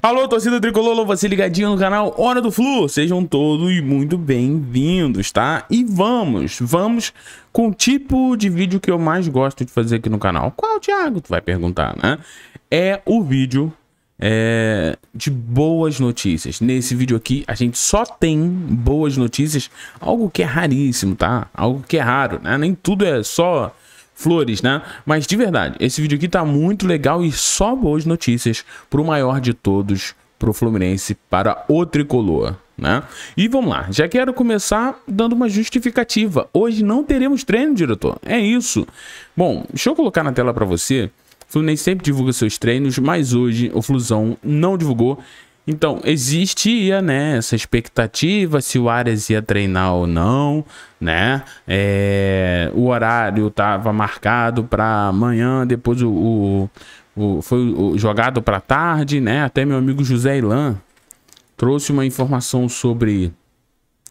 Alô, torcida tricolor, você ligadinho no canal Hora do Flu. Sejam todos muito bem-vindos, tá? E vamos, vamos com o tipo de vídeo que eu mais gosto de fazer aqui no canal. Qual, Thiago? Tu vai perguntar, né? É o vídeo é, de boas notícias. Nesse vídeo aqui, a gente só tem boas notícias, algo que é raríssimo, tá? Algo que é raro, né? Nem tudo é só flores, né? Mas de verdade, esse vídeo aqui tá muito legal e só boas notícias pro maior de todos, pro Fluminense, para o Tricolor. Né? E vamos lá, já quero começar dando uma justificativa. Hoje não teremos treino, diretor. É isso. Bom, deixa eu colocar na tela para você. O Fluminense sempre divulga seus treinos, mas hoje o Flusão não divulgou. Então, existia, né, essa expectativa se o Arias ia treinar ou não, né? É, o horário estava marcado para amanhã, depois o, o, o foi o, jogado para tarde, né? Até meu amigo José Ilan trouxe uma informação sobre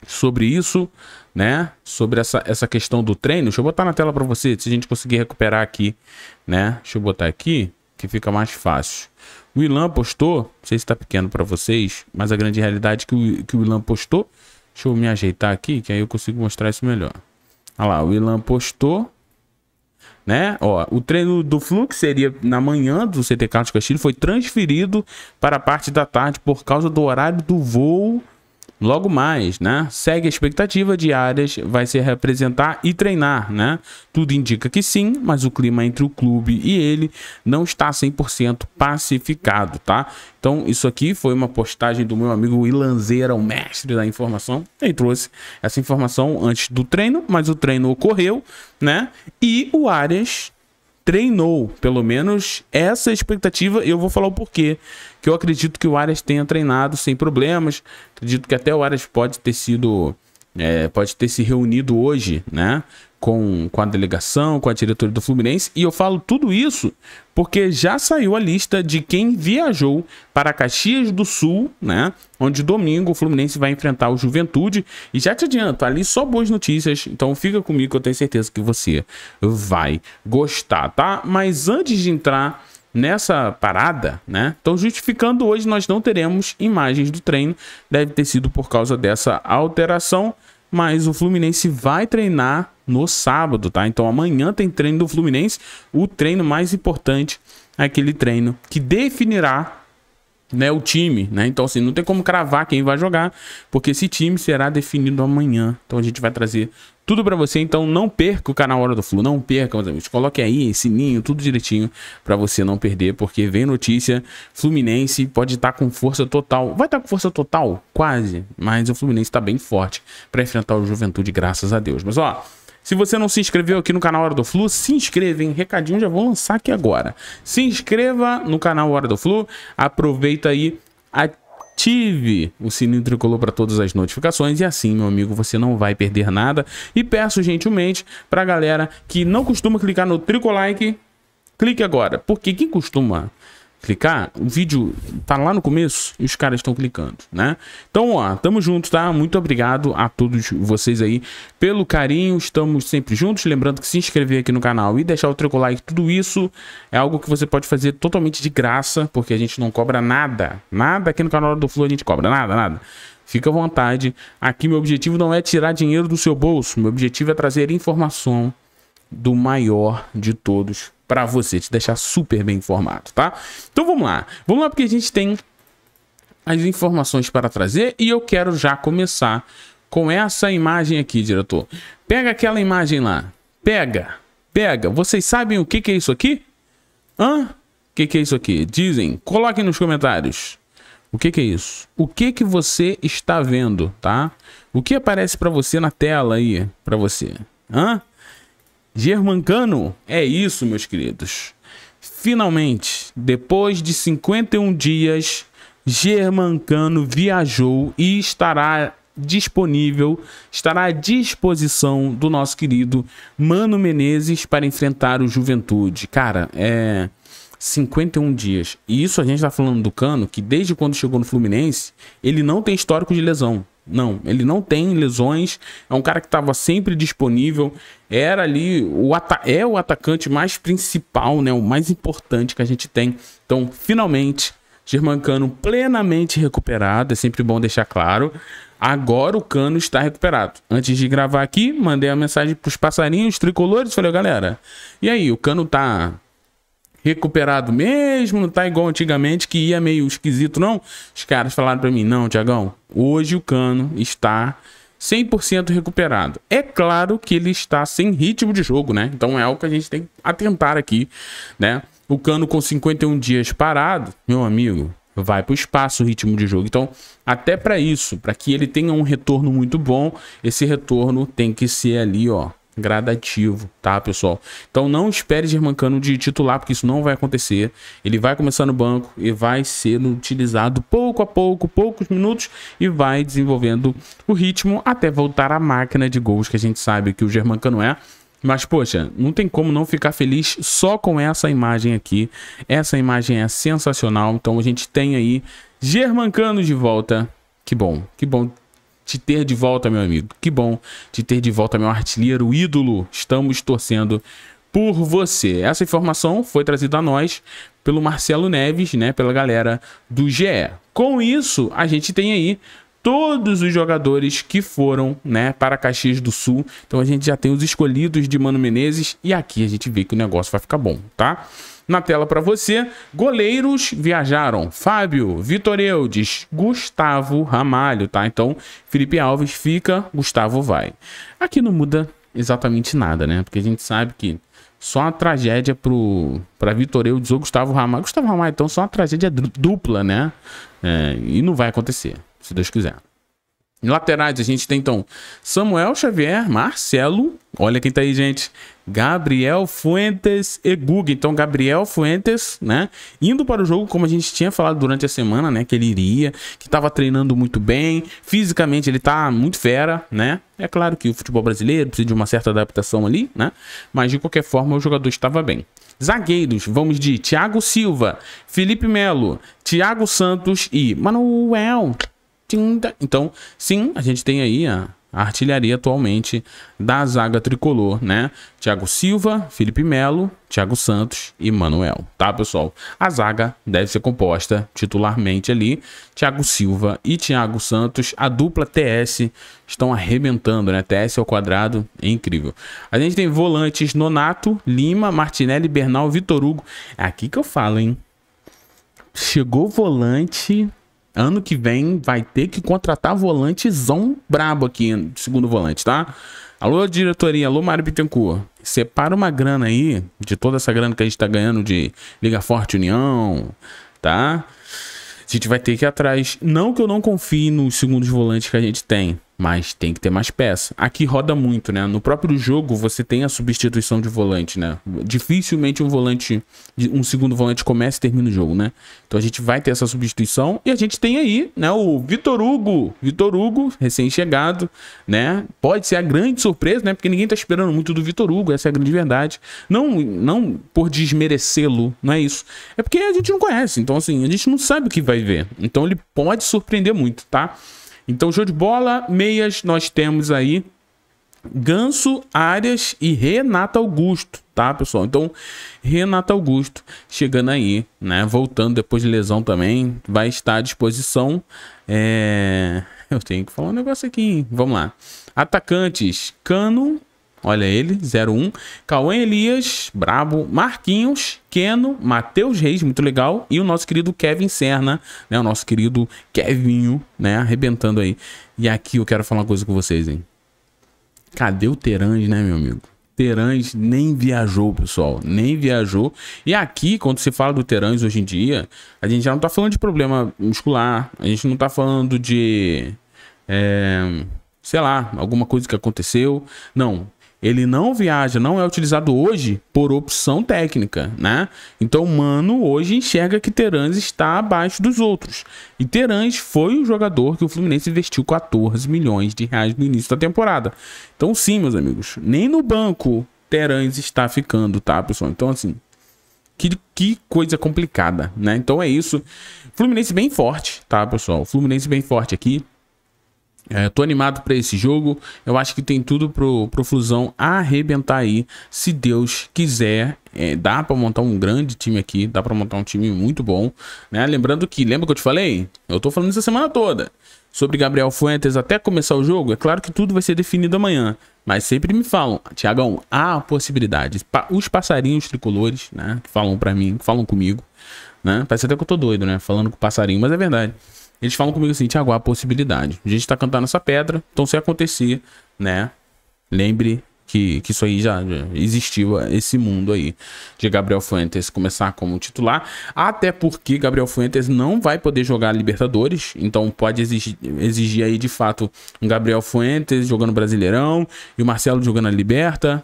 sobre isso, né? Sobre essa, essa questão do treino. Deixa eu botar na tela para você, se a gente conseguir recuperar aqui, né? Deixa eu botar aqui que fica mais fácil. O Ilan postou, não sei se está pequeno para vocês, mas a grande realidade é que o, que o Ilan postou, deixa eu me ajeitar aqui, que aí eu consigo mostrar isso melhor. Olha lá, o Ilan postou, né? Ó, o treino do Fluxo seria na manhã do CT Carlos Castilho, foi transferido para a parte da tarde por causa do horário do voo Logo mais, né? Segue a expectativa de Arias vai se representar e treinar, né? Tudo indica que sim, mas o clima entre o clube e ele não está 100% pacificado, tá? Então, isso aqui foi uma postagem do meu amigo Ilanzeira, o mestre da informação. Ele trouxe essa informação antes do treino, mas o treino ocorreu, né? E o Arias treinou, pelo menos essa é a expectativa, e eu vou falar o porquê. Que eu acredito que o Arias tenha treinado sem problemas, acredito que até o Arias pode ter sido. É, pode ter se reunido hoje, né? com, com a delegação, com a diretoria do Fluminense. E eu falo tudo isso porque já saiu a lista de quem viajou para Caxias do Sul, né? Onde domingo o Fluminense vai enfrentar o Juventude. E já te adianto, ali só boas notícias. Então fica comigo que eu tenho certeza que você vai gostar, tá? Mas antes de entrar nessa parada, né? Então, justificando hoje, nós não teremos imagens do treino. Deve ter sido por causa dessa alteração mas o Fluminense vai treinar no sábado, tá? Então amanhã tem treino do Fluminense, o treino mais importante, é aquele treino que definirá né, o time, né? Então, assim, não tem como cravar quem vai jogar, porque esse time será definido amanhã. Então a gente vai trazer tudo para você, então não perca o canal Hora do Flu, não perca, meus amigos. Coloque aí sininho, tudo direitinho para você não perder, porque vem notícia, Fluminense pode estar tá com força total. Vai estar tá com força total? Quase, mas o Fluminense está bem forte para enfrentar o Juventude, graças a Deus. Mas ó, se você não se inscreveu aqui no canal Hora do Flu, se inscreva, hein? Recadinho já vou lançar aqui agora. Se inscreva no canal Hora do Flu, aproveita aí, ative o sininho tricolor para todas as notificações e assim, meu amigo, você não vai perder nada. E peço gentilmente para a galera que não costuma clicar no tricolike, clique agora, porque quem costuma clicar, o vídeo tá lá no começo e os caras estão clicando, né? Então, ó, tamo junto, tá? Muito obrigado a todos vocês aí pelo carinho, estamos sempre juntos. Lembrando que se inscrever aqui no canal e deixar o teu like, tudo isso é algo que você pode fazer totalmente de graça, porque a gente não cobra nada, nada aqui no canal do Flu a gente cobra, nada, nada. Fica à vontade. Aqui meu objetivo não é tirar dinheiro do seu bolso, meu objetivo é trazer informação do maior de todos para você, te deixar super bem informado, tá? Então vamos lá. Vamos lá porque a gente tem as informações para trazer e eu quero já começar com essa imagem aqui, diretor. Pega aquela imagem lá. Pega. Pega. Vocês sabem o que, que é isso aqui? Hã? O que, que é isso aqui? Dizem. Coloquem nos comentários. O que, que é isso? O que, que você está vendo, tá? O que aparece para você na tela aí, para você? Hã? Germancano, é isso, meus queridos. Finalmente, depois de 51 dias, Germancano viajou e estará disponível, estará à disposição do nosso querido Mano Menezes para enfrentar o Juventude. Cara, é 51 dias. E isso a gente está falando do Cano, que desde quando chegou no Fluminense, ele não tem histórico de lesão. Não, ele não tem lesões. É um cara que estava sempre disponível. Era ali o é o atacante mais principal, né? O mais importante que a gente tem. Então, finalmente, Germancano plenamente recuperado. É sempre bom deixar claro. Agora o Cano está recuperado. Antes de gravar aqui, mandei a mensagem para os passarinhos tricolores. Falei, galera, e aí, o Cano tá recuperado mesmo, não tá igual antigamente, que ia meio esquisito, não? Os caras falaram para mim, não, Tiagão, hoje o Cano está 100% recuperado. É claro que ele está sem ritmo de jogo, né? Então é algo que a gente tem que atentar aqui, né? O Cano com 51 dias parado, meu amigo, vai para o espaço o ritmo de jogo. Então, até para isso, para que ele tenha um retorno muito bom, esse retorno tem que ser ali, ó, gradativo, tá, pessoal? Então não espere German Cano de titular, porque isso não vai acontecer. Ele vai começar no banco e vai sendo utilizado pouco a pouco, poucos minutos, e vai desenvolvendo o ritmo até voltar à máquina de gols que a gente sabe que o German Cano é. Mas, poxa, não tem como não ficar feliz só com essa imagem aqui. Essa imagem é sensacional. Então a gente tem aí Germancano de volta. Que bom, que bom te ter de volta, meu amigo. Que bom te ter de volta, meu artilheiro ídolo. Estamos torcendo por você. Essa informação foi trazida a nós pelo Marcelo Neves, né, pela galera do GE. Com isso, a gente tem aí todos os jogadores que foram, né, para Caxias do Sul. Então a gente já tem os escolhidos de Mano Menezes e aqui a gente vê que o negócio vai ficar bom, tá? na tela para você. Goleiros viajaram: Fábio, Vitor Eudes, Gustavo Ramalho, tá? Então, Felipe Alves fica, Gustavo vai. Aqui não muda exatamente nada, né? Porque a gente sabe que só uma tragédia pro para Vitor Eudes ou Gustavo Ramalho. Gustavo Ramalho, então, só uma tragédia dupla, né? É, e não vai acontecer, se Deus quiser. Laterais, a gente tem então Samuel Xavier, Marcelo, olha quem tá aí, gente. Gabriel Fuentes e Guga. Então, Gabriel Fuentes, né? Indo para o jogo, como a gente tinha falado durante a semana, né? Que ele iria, que estava treinando muito bem. Fisicamente, ele tá muito fera, né? É claro que o futebol brasileiro precisa de uma certa adaptação ali, né? Mas de qualquer forma, o jogador estava bem. Zagueiros, vamos de Thiago Silva, Felipe Melo, Thiago Santos e Manuel então, sim, a gente tem aí a, artilharia atualmente da zaga tricolor, né? Thiago Silva, Felipe Melo, Thiago Santos e Manuel, tá, pessoal? A zaga deve ser composta titularmente ali, Thiago Silva e Thiago Santos, a dupla TS estão arrebentando, né? TS ao quadrado é incrível. A gente tem volantes Nonato, Lima, Martinelli, Bernal, Vitor Hugo. É aqui que eu falo, hein? Chegou volante, Ano que vem vai ter que contratar volantezão brabo aqui, segundo volante, tá? Alô, diretoria, alô, Mário Bittencourt. Separa uma grana aí, de toda essa grana que a gente tá ganhando de Liga Forte União, tá? A gente vai ter que ir atrás. Não que eu não confie nos segundos volantes que a gente tem, mas tem que ter mais peça. Aqui roda muito, né? No próprio jogo você tem a substituição de volante, né? Dificilmente um volante, um segundo volante começa e termina o jogo, né? Então a gente vai ter essa substituição e a gente tem aí, né, o Vitor Hugo, Vitor Hugo, recém-chegado, né? Pode ser a grande surpresa, né? Porque ninguém tá esperando muito do Vitor Hugo, essa é a grande verdade. Não, não por desmerecê-lo, não é isso. É porque a gente não conhece, então assim, a gente não sabe o que vai ver. Então ele pode surpreender muito, tá? Então, show de bola. Meias, nós temos aí Ganso, Arias e Renata Augusto, tá, pessoal? Então, Renata Augusto chegando aí, né? Voltando depois de lesão também, vai estar à disposição. É... Eu tenho que falar um negócio aqui, hein? Vamos lá. Atacantes, Cano, Olha ele, 01. Cauã Elias, brabo. Marquinhos, Keno, Matheus Reis, muito legal. E o nosso querido Kevin Serna, né? O nosso querido Kevinho, né? Arrebentando aí. E aqui eu quero falar uma coisa com vocês, hein? Cadê o Terange, né, meu amigo? Terãs nem viajou, pessoal. Nem viajou. E aqui, quando se fala do Terãs hoje em dia, a gente já não tá falando de problema muscular. A gente não tá falando de. É, sei lá, alguma coisa que aconteceu. Não ele não viaja, não é utilizado hoje por opção técnica, né? Então, Mano hoje enxerga que Terans está abaixo dos outros. E Terans foi o jogador que o Fluminense investiu 14 milhões de reais no início da temporada. Então, sim, meus amigos, nem no banco Terans está ficando, tá, pessoal? Então, assim, que, que, coisa complicada, né? Então é isso. Fluminense bem forte, tá, pessoal? Fluminense bem forte aqui. É, tô animado para esse jogo. Eu acho que tem tudo pro, pro Flusão arrebentar aí. Se Deus quiser, é, dá para montar um grande time aqui. Dá para montar um time muito bom. Né? Lembrando que, lembra que eu te falei? Eu tô falando essa semana toda. Sobre Gabriel Fuentes até começar o jogo. É claro que tudo vai ser definido amanhã. Mas sempre me falam, Tiagão, há possibilidades. Pa os passarinhos tricolores, né? Que falam para mim, que falam comigo. Né? Parece até que eu tô doido, né? Falando com o passarinho, mas é verdade. Eles falam comigo assim, Tiago, há possibilidade. A gente tá cantando essa pedra, então se acontecer, né? Lembre que, que isso aí já, já existiu, esse mundo aí de Gabriel Fuentes começar como titular. Até porque Gabriel Fuentes não vai poder jogar Libertadores, então pode exigir, exigir aí de fato um Gabriel Fuentes jogando Brasileirão e o Marcelo jogando a Liberta.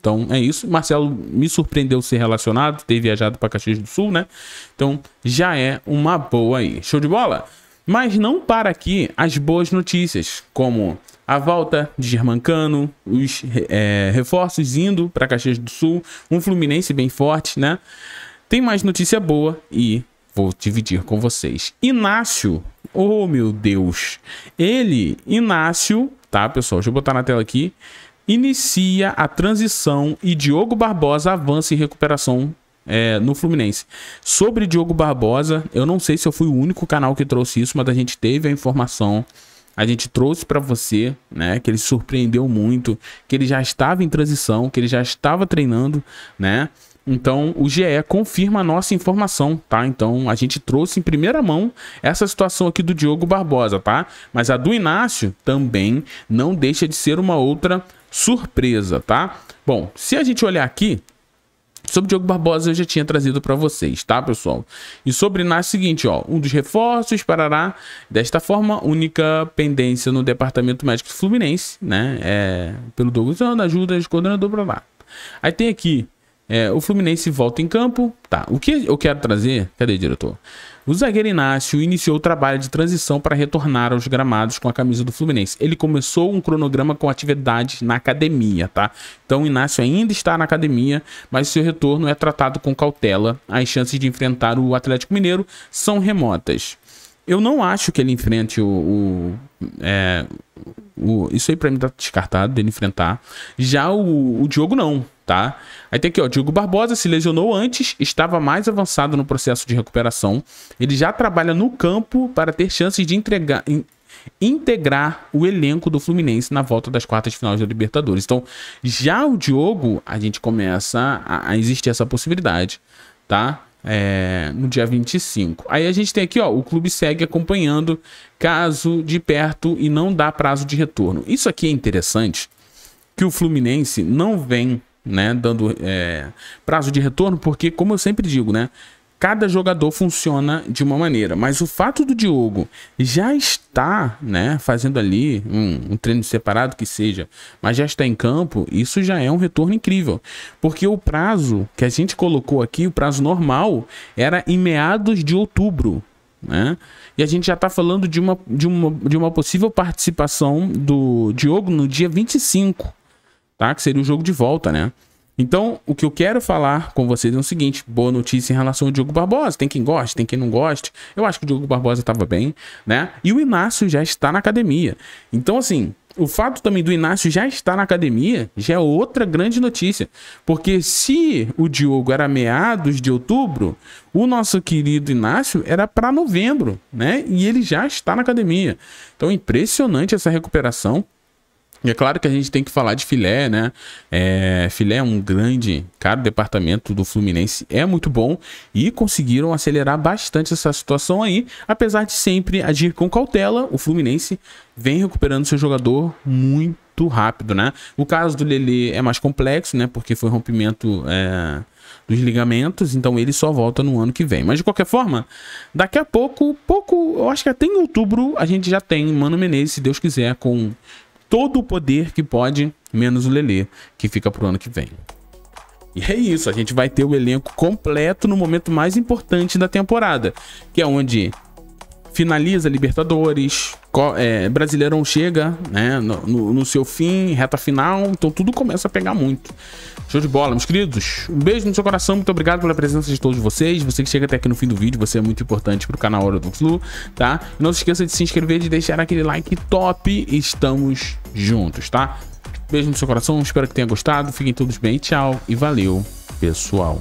Então é isso. Marcelo me surpreendeu ser relacionado, ter viajado para Caxias do Sul, né? Então já é uma boa aí. Show de bola? Mas não para aqui as boas notícias, como a volta de Germancano, os é, reforços indo para Caxias do Sul, um Fluminense bem forte, né? Tem mais notícia boa e vou dividir com vocês. Inácio, oh meu Deus, ele, Inácio, tá pessoal, deixa eu botar na tela aqui inicia a transição e Diogo Barbosa avança em recuperação é, no Fluminense. Sobre Diogo Barbosa, eu não sei se eu fui o único canal que trouxe isso, mas a gente teve a informação, a gente trouxe para você, né, que ele surpreendeu muito, que ele já estava em transição, que ele já estava treinando, né? Então, o GE confirma a nossa informação, tá? Então, a gente trouxe em primeira mão essa situação aqui do Diogo Barbosa, tá? Mas a do Inácio também não deixa de ser uma outra surpresa, tá? Bom, se a gente olhar aqui, Sobre Diogo Barbosa eu já tinha trazido para vocês, tá, pessoal? E sobre na é seguinte, ó, um dos reforços parará desta forma única pendência no departamento médico do Fluminense, né? É, pelo Douglas ajuda de coordenador para lá. Aí tem aqui é, o Fluminense volta em campo. Tá, o que eu quero trazer... Cadê, diretor? O zagueiro Inácio iniciou o trabalho de transição para retornar aos gramados com a camisa do Fluminense. Ele começou um cronograma com atividades na academia, tá? Então o Inácio ainda está na academia, mas seu retorno é tratado com cautela. As chances de enfrentar o Atlético Mineiro são remotas. Eu não acho que ele enfrente o. o, é, o isso aí para mim tá descartado dele enfrentar. Já o, o Diogo não tá? Aí tem aqui, ó, Diogo Barbosa se lesionou antes, estava mais avançado no processo de recuperação. Ele já trabalha no campo para ter chances de entregar, integrar o elenco do Fluminense na volta das quartas de final da Libertadores. Então, já o Diogo, a gente começa a, a existir essa possibilidade, tá? É, no dia 25. Aí a gente tem aqui, ó, o clube segue acompanhando caso de perto e não dá prazo de retorno. Isso aqui é interessante, que o Fluminense não vem né? Dando é, prazo de retorno, porque, como eu sempre digo, né? Cada jogador funciona de uma maneira, mas o fato do Diogo já estar, né, fazendo ali um, um treino separado que seja, mas já está em campo, isso já é um retorno incrível, porque o prazo que a gente colocou aqui, o prazo normal, era em meados de outubro, né? E a gente já está falando de uma, de, uma, de uma possível participação do Diogo no dia 25 tá? Que seria o jogo de volta, né? Então, o que eu quero falar com vocês é o seguinte: boa notícia em relação ao Diogo Barbosa. Tem quem goste, tem quem não goste. Eu acho que o Diogo Barbosa estava bem, né? E o Inácio já está na academia. Então, assim, o fato também do Inácio já estar na academia já é outra grande notícia. Porque se o Diogo era meados de outubro, o nosso querido Inácio era para novembro, né? E ele já está na academia. Então, é impressionante essa recuperação. E é claro que a gente tem que falar de filé, né? É, filé é um grande, cara, departamento do Fluminense é muito bom e conseguiram acelerar bastante essa situação aí, apesar de sempre agir com cautela, o Fluminense vem recuperando seu jogador muito rápido, né? O caso do Lele é mais complexo, né? Porque foi rompimento é, dos ligamentos, então ele só volta no ano que vem. Mas de qualquer forma, daqui a pouco, pouco, eu acho que até em outubro a gente já tem Mano Menezes, se Deus quiser, com todo o poder que pode, menos o Lelê, que fica pro ano que vem. E é isso, a gente vai ter o elenco completo no momento mais importante da temporada, que é onde finaliza Libertadores, é, Brasileirão chega né, no, no, no, seu fim, reta final, então tudo começa a pegar muito. Show de bola, meus queridos. Um beijo no seu coração, muito obrigado pela presença de todos vocês. Você que chega até aqui no fim do vídeo, você é muito importante pro canal Hora do Flu, tá? não se esqueça de se inscrever, de deixar aquele like top. Estamos juntos, tá? Beijo no seu coração, espero que tenha gostado. Fiquem todos bem, tchau e valeu, pessoal.